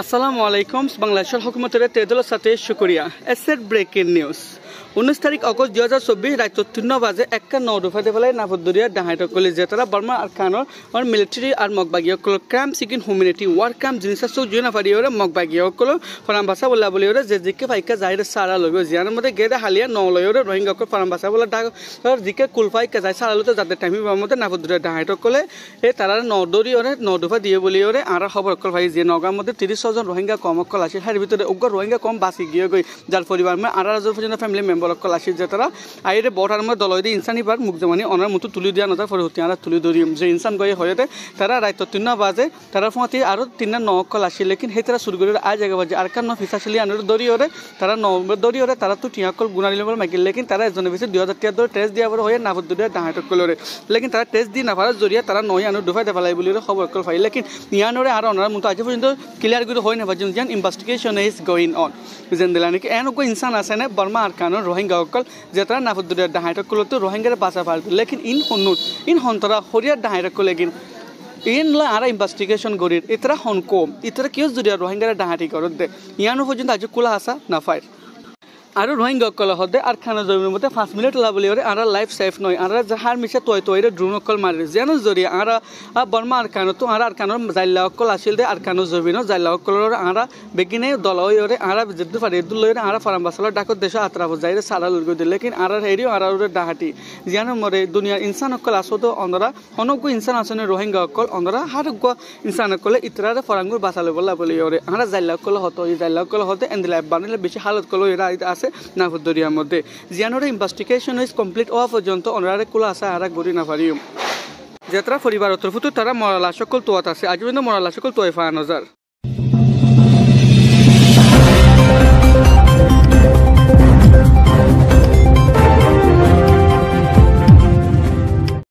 আসসালামু আলাইকুম বাংলাদেশের হকুমতের তেদুলের সাথে শুক্রিয়া এসেট ব্রেকিং নিউজ তারিখ তাৰিখ আগষ্ট দুহেজাৰ চৌব্বিছ রাত চতুৰ্ণ বাজে একা ন দফাতে পেলাই নাফদৰীয়া ডাহাইত কলে জেতাৰা বৰ্মা আৰু খানৰ মিলিটাৰী আৰু মগবাগীসকলৰ ক্ৰাম চিকিন হিউমেনিটি ৱাৰ ক্ৰাম জিনিছা চৌজু নাফাৰিয়ৰে কল ফৰাম ভাষা বোলা বুলিয়ৰে জেজিকে ফাইকা যাই চাৰা লব জিয়াৰ মতে গেদে হালিয়া রোহিঙ্গা কল ফৰাম ভাষা বলা ডাক জিকে কুলফাইকা যায় লোতে যাতে টাইমি বা মতে নাফদৰীয়া ডাহাইট কলে এই তারা নদরি ওরে নদুফা দিয়ে আর খবর কল ভাই যে নগাঁৱৰ মধ্যে ত্ৰিছ ছজন কম অকল আছিল হার ভিতৰত উগ্র রোহিঙ্গা কম বাচি গিয়ে গৈ যাৰ পৰিবাৰ মই আৰু ফেমিলি মেম্বাৰ বলক্ক লাশির জেতারা আর এটা বটার মধ্যে দলয় দিয়ে ইনসানি বার মুখ জমানি অনার মতো তুলি দিয়া নতা ফরে হতি আর তুলি ধরি যে ইনসান গিয়ে হয়ে হয়েতে তারা রাত তিন বাজে তারা ফোঁতি আরও তিন নক লাশি লেকিন হে তারা সুরগুড়ি আজ জায়গা বাজে আর কার ন ফিসাশিলি আনোর দরি ওরে তারা ন দরি ওরে তারা তো টিয়াকল গুণালি লগল মাইকিল লেকিন তারা এজনে বেশি দুই হাজার টিয়ার ধরে টেস্ট দিয়া হয়ে না দিয়ে ডাহাট কলরে লেকিন তারা টেস্ট দি না পারার জরিয়া তারা নয় আনোর ডুফাই দেখালাই বলে খবর কল ফাই লেকিন ইয়ানরে আর অনার মতো আজ পর্যন্ত ক্লিয়ার করে হয়ে না যেন ইনভেস্টিগেশন ইজ গোয়িং অন যেন দিলা নাকি এনেকুৱা ইনচান আছেনে বৰ্মা আৰকানৰ রোহিঙ্গা অকল যেতারা নাফুদ্দুরের ডাহাইটক কলতো রোহিঙ্গার বাঁচা ভাল লেকিন ইন হনুন ইন হন্তরা হরিয়ার ডাহাইটক লেকিন ইনলা আর ইনভেস্টিগেশন গরির ইতরা হনকো ইতরা কেউ যদি রোহিঙ্গারা ডাহাটি করতে ইয়ানো পর্যন্ত আজ কুলা আসা না ফাইর আৰু ৰোহিং অকল সদে আৰু খানা জমিৰ মতে পাঁচ মিনিট লাভলি হৰে আৰু লাইফ ছেফ নহয় আৰু যাহাৰ মিছে তই তৈৰে ড্ৰোন অকল মাৰে যেন জৰি আৰু বৰ্মা আৰু খানতো আৰু আৰু খানৰ জাইলা অকল আছিল দে আৰু খানৰ জমিন জাইলা অকলৰ আৰু বেগিনে দল হৈ হৰে আৰু যিটো ফাৰি এইটো লৈ আৰু ফাৰাম বাছলৰ ডাকত দেশ আঁতৰাব যায় চাৰা লৈ গৈ দিলে কিন্তু আৰু হেৰিও আৰু ডাহাটি যেন মৰে দুনিয়াৰ ইনচান অকল আছতো অন্দৰা সনকো ইনচান আছেনে ৰোহিংগা অকল অন্দৰা হাৰ ইনচান অকলে ইতৰাৰে ফৰাংগুৰ বাছা ল'ব লাভলি হৰে আৰু জাইলা অকল হত জাইলা অকল হতে এন্দিলাই বানিলে বেছি হালত কলৈ আছে আছে নাফুদ্দরিয়ার মধ্যে জিয়ানোর ইনভেস্টিগেশন ইজ কমপ্লিট হওয়া পর্যন্ত অনারে কোলা আছে আর গড়ি না পারিও যাত্রা পরিবার অতর্ফুত তারা মরালা সকল তোয়াত আছে আজ পর্যন্ত মরালা সকল তোয়েফা নজার